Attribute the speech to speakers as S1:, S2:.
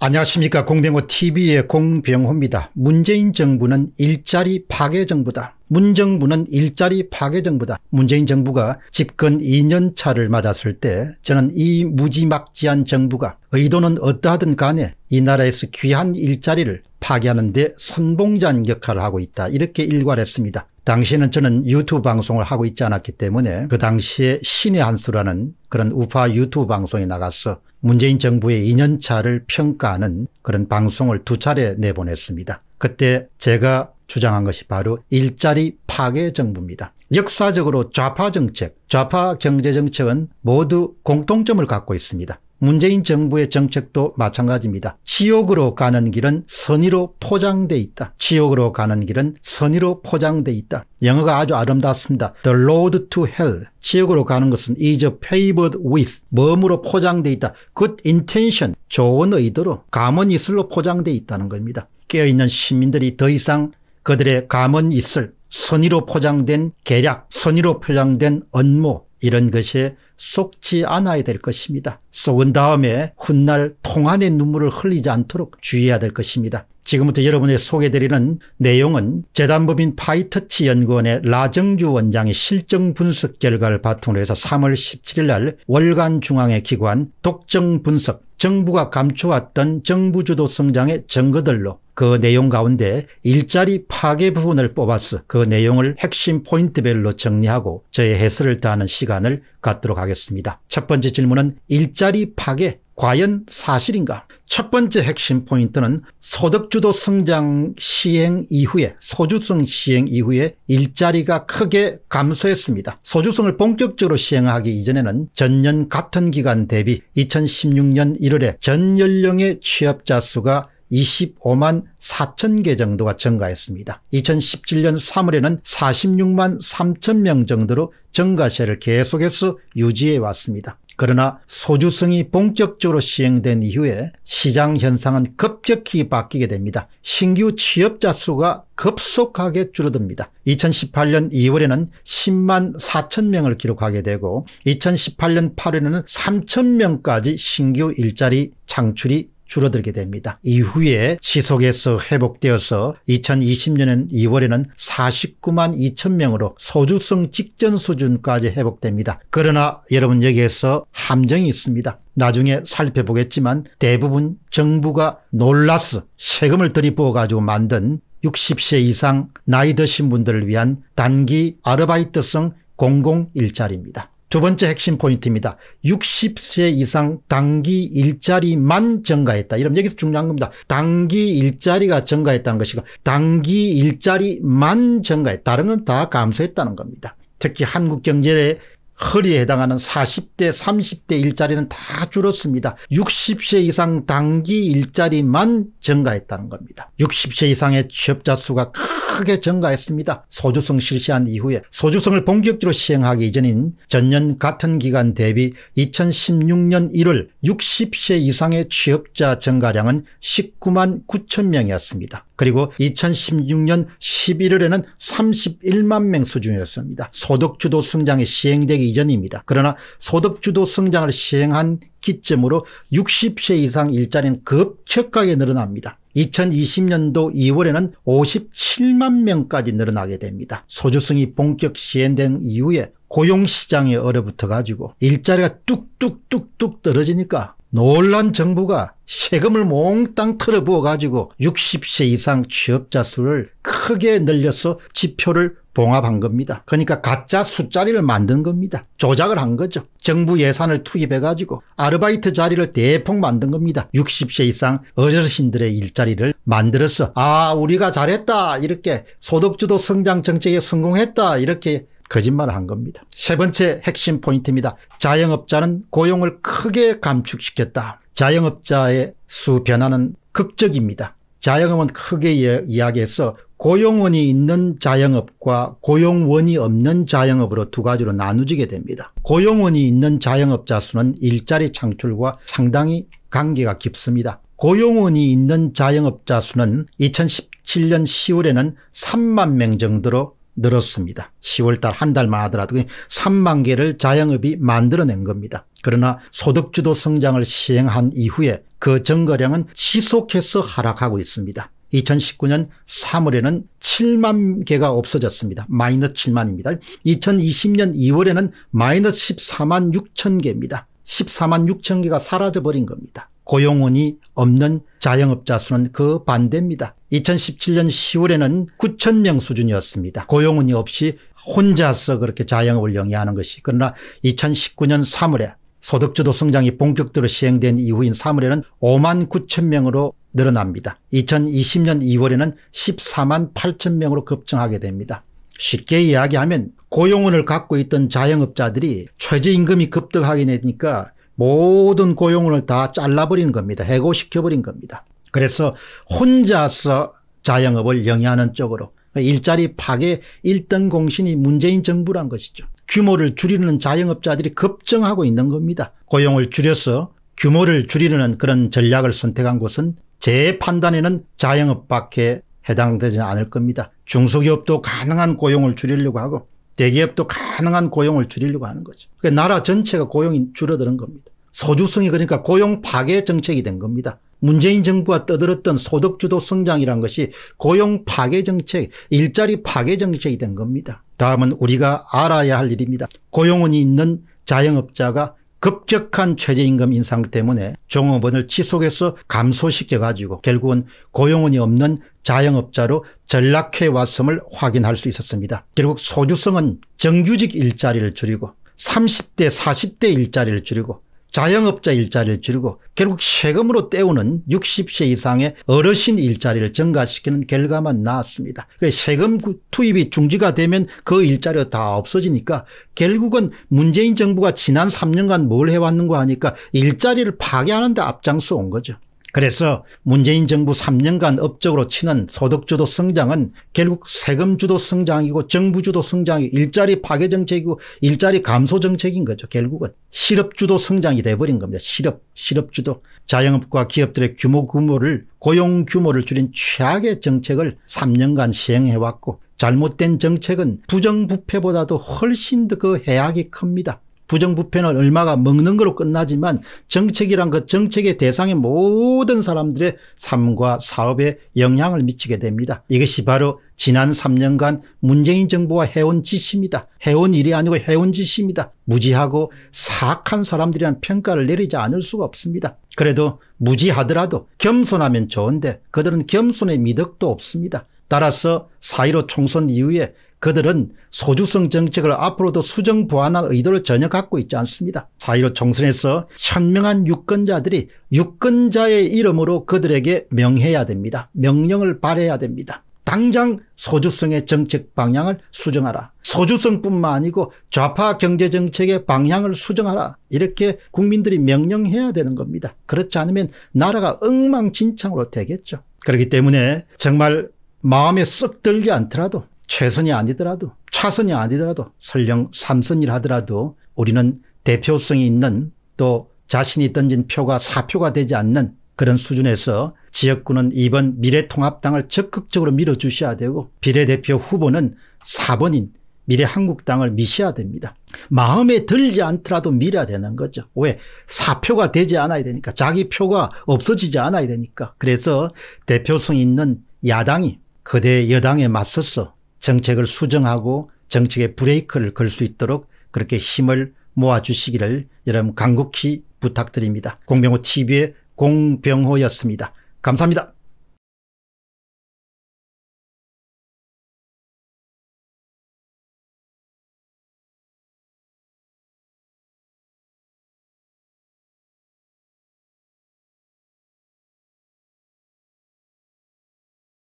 S1: 안녕하십니까 공병호TV의 공병호입니다. 문재인 정부는 일자리 파괴 정부다. 문정부는 일자리 파괴 정부다. 문재인 정부가 집권 2년 차를 맞았을 때 저는 이 무지막지한 정부가 의도는 어떠하든 간에 이 나라에서 귀한 일자리를 파괴하는 데 선봉장 역할을 하고 있다 이렇게 일괄했습니다. 당시에는 저는 유튜브 방송을 하고 있지 않았기 때문에 그 당시에 신의 한수라는 그런 우파 유튜브 방송에 나가서 문재인 정부의 2년차를 평가하는 그런 방송을 두 차례 내보냈습니다. 그때 제가 주장한 것이 바로 일자리 파괴 정부입니다. 역사적으로 좌파 정책, 좌파 경제 정책은 모두 공통점을 갖고 있습니다. 문재인 정부의 정책도 마찬가지입니다. 지옥으로 가는 길은 선의로 포장돼 있다. 지옥으로 가는 길은 선의로 포장돼 있다. 영어가 아주 아름답습니다. The road to hell. 지옥으로 가는 것은 is paved with 몸으로 포장돼 있다. good intention. 좋은 의도로 감은 이슬로 포장돼 있다는 겁니다. 깨어있는 시민들이 더 이상 그들의 감은 이슬, 선의로 포장된 계략, 선의로 포장된 언모, 이런 것에 속지 않아야 될 것입니다. 속은 다음에 훗날 통한의 눈물을 흘리지 않도록 주의해야 될 것입니다. 지금부터 여러분의 소개드리는 내용은 재단법인 파이터치 연구원의 라정주 원장의 실정 분석 결과를 바탕으로 해서 3월 17일 날 월간 중앙의 기관 독점 분석 정부가 감추었던 정부 주도 성장의 증거들로 그 내용 가운데 일자리 파괴 부분을 뽑아서 그 내용을 핵심 포인트별로 정리하고 저의 해설을 다하는 시간을 갖도록 하겠습니다. 첫 번째 질문은 일자리 파괴 과연 사실인가? 첫 번째 핵심 포인트는 소득주도 성장 시행 이후에 소주성 시행 이후에 일자리가 크게 감소했습니다. 소주성을 본격적으로 시행하기 이전에는 전년 같은 기간 대비 2016년 1월에 전 연령의 취업자 수가 25만 4천 개 정도가 증가했습니다. 2017년 3월에는 46만 3천 명 정도로 증가세를 계속해서 유지해 왔습니다. 그러나 소주성이 본격적으로 시행된 이후에 시장 현상은 급격히 바뀌게 됩니다. 신규 취업자 수가 급속하게 줄어듭니다. 2018년 2월에는 10만 4천 명을 기록하게 되고 2018년 8월에는 3천 명까지 신규 일자리 창출이 줄어들게 됩니다. 이후에 지속해서 회복되어서 2020년 2월에는 49만 2천 명으로 소주성 직전 수준까지 회복됩니다. 그러나 여러분 여기에서 함정이 있습니다. 나중에 살펴보겠지만 대부분 정부가 놀라서 세금을 들이부어 가지고 만든 60세 이상 나이 드신 분들을 위한 단기 아르바이트성 공공일자리입니다. 두 번째 핵심 포인트입니다. 60세 이상 단기 일자리만 증가했다. 이러 여기서 중요한 겁니다. 단기 일자리가 증가했다는 것이고 단기 일자리만 증가했다. 다른 건 다 감소했다는 겁니다. 특히 한국 경제의 허리에 해당하는 40대 30대 일자리는 다 줄었습니다. 60세 이상 단기 일자리만 증가했다는 겁니다. 60세 이상의 취업자 수가 크게 증가했습니다. 소주성 실시한 이후에 소주성을 본격적으로 시행하기 이전인 전년 같은 기간 대비 2016년 1월 60세 이상의 취업자 증가량은 19만 9천 명이었습니다. 그리고 2016년 11월에는 31만 명 수준이었습니다. 소득주도 성장이 시행되기 이전입니다. 그러나 소득주도 성장을 시행한 기점으로 60세 이상 일자리는 급격하게 늘어납니다. 2020년도 2월에는 57만 명까지 늘어나게 됩니다. 소주성이 본격 시행된 이후에 고용시장에 얼어붙어 가지고 일자리가 뚝뚝뚝뚝 떨어지니까 논란 정부가 세금을 몽땅 틀어부어 가지고 60세 이상 취업자 수를 크게 늘려서 지표를 봉합한 겁니다. 그러니까 가짜 숫자리를 만든 겁니다. 조작을 한 거죠. 정부 예산을 투입해 가지고 아르바이트 자리를 대폭 만든 겁니다. 60세 이상 어르신들의 일자리를 만들어서 아 우리가 잘했다 이렇게 소득주도 성장 정책에 성공했다 이렇게 거짓말을 한 겁니다. 세 번째 핵심 포인트입니다. 자영업자는 고용을 크게 감축시켰다. 자영업자의 수 변화는 극적입니다. 자영업은 크게 이야기해서 고용원이 있는 자영업과 고용원이 없는 자영업으로 두 가지로 나누지게 됩니다. 고용원이 있는 자영업자 수는 일자리 창출과 상당히 관계가 깊습니다. 고용원이 있는 자영업자 수는 2017년 10월에는 3만 명 정도로 늘었습니다. 10월달 한 달만 하더라도 3만 개를 자영업이 만들어낸 겁니다. 그러나 소득주도 성장을 시행한 이후에 그 증거량은 지속해서 하락하고 있습니다. 2019년 3월에는 7만 개가 없어졌습니다. 마이너스 7만입니다. 2020년 2월에는 마이너스 14만 6천 개입니다. 14만 6천 개가 사라져버린 겁니다. 고용원이 없는 자영업자 수는 그 반대입니다. 2017년 10월에는 9천 명 수준이었습니다. 고용원이 없이 혼자서 그렇게 자영업을 영위하는 것이 그러나 2019년 3월에 소득주도 성장이 본격적으로 시행된 이후인 3월에는 5만 9천 명으로 늘어납니다. 2020년 2월에는 14만 8천 명으로 급증하게 됩니다. 쉽게 이야기하면 고용원을 갖고 있던 자영업자들이 최저임금이 급등하게 되니까 모든 고용을 다잘라버린 겁니다. 해고시켜버린 겁니다. 그래서 혼자서 자영업을 영위하는 쪽으로 그러니까 일자리 파괴 1등 공신이 문재인 정부란 것이죠. 규모를 줄이는 자영업자들이 급증하고 있는 겁니다. 고용을 줄여서 규모를 줄이려는 그런 전략을 선택한 곳은 제 판단에는 자영업밖에 해당되지 않을 겁니다. 중소기업도 가능한 고용을 줄이려고 하고 대기업도 가능한 고용을 줄이려고 하는 거죠. 그러니까 나라 전체가 고용이 줄어드는 겁니다. 소주성이 그러니까 고용 파괴 정책이 된 겁니다. 문재인 정부가 떠들었던 소득주도 성장이란 것이 고용 파괴 정책, 일자리 파괴 정책이 된 겁니다. 다음은 우리가 알아야 할 일입니다. 고용원이 있는 자영업자가 급격한 최저임금 인상 때문에 종업원을 지속해서 감소시켜 가지고 결국은 고용원이 없는 자영업자로 전락해 왔음을 확인할 수 있었습니다. 결국 소주성은 정규직 일자리를 줄이고 30대 40대 일자리를 줄이고 자영업자 일자리를 줄이고 결국 세금으로 때우는 60세 이상의 어르신 일자리를 증가시키는 결과만 나왔습니다. 세금 투입이 중지가 되면 그 일자리가 다 없어지니까 결국은 문재인 정부가 지난 3년간 뭘 해왔는가 하니까 일자리를 파괴하는 데 앞장서 온 거죠. 그래서 문재인 정부 3년간 업적으로 치는 소득주도 성장은 결국 세금주도 성장이고 정부주도 성장이고 일자리 파괴 정책이고 일자리 감소 정책인 거죠. 결국은 실업주도 성장이 돼버린 겁니다. 실업, 실업주도. 자영업과 기업들의 규모 규모를 고용 규모를 줄인 최악의 정책을 3년간 시행해왔고 잘못된 정책은 부정부패보다도 훨씬 더 그 해악이 큽니다. 부정부패는 얼마가 먹는 거로 끝나지만 정책이란 그 정책의 대상에 모든 사람들의 삶과 사업에 영향을 미치게 됩니다. 이것이 바로 지난 3년간 문재인 정부가 해온 짓입니다. 해온 일이 아니고 해온 짓입니다. 무지하고 사악한 사람들이란 평가를 내리지 않을 수가 없습니다. 그래도 무지하더라도 겸손하면 좋은데 그들은 겸손의 미덕도 없습니다. 따라서 4.15 총선 이후에 그들은 소주성 정책을 앞으로도 수정 보완할 의도를 전혀 갖고 있지 않습니다. 4.15 총선에서 현명한 유권자들이 유권자의 이름으로 그들에게 명해야 됩니다. 명령을 발해야 됩니다. 당장 소주성의 정책 방향을 수정하라. 소주성뿐만 아니고 좌파 경제정책의 방향을 수정하라. 이렇게 국민들이 명령해야 되는 겁니다. 그렇지 않으면 나라가 엉망진창으로 되겠죠. 그렇기 때문에 정말 마음에 썩 들지 않더라도 최선이 아니더라도 차선이 아니더라도 설령 삼선이라 하더라도 우리는 대표성이 있는 또 자신이 던진 표가 사표가 되지 않는 그런 수준에서 지역구는 이번 미래통합당을 적극적으로 밀어주셔야 되고 비례대표 후보는 4번인 미래한국당을 미셔야 됩니다. 마음에 들지 않더라도 밀어야 되는 거죠. 왜? 사표가 되지 않아야 되니까 자기 표가 없어지지 않아야 되니까 그래서 대표성 있는 야당이 그대 여당에 맞서서 정책을 수정하고 정책의 브레이크를 걸 수 있도록 그렇게 힘을 모아주시기를 여러분 간곡히 부탁드립니다. 공병호 TV의 공병호였습니다. 감사합니다.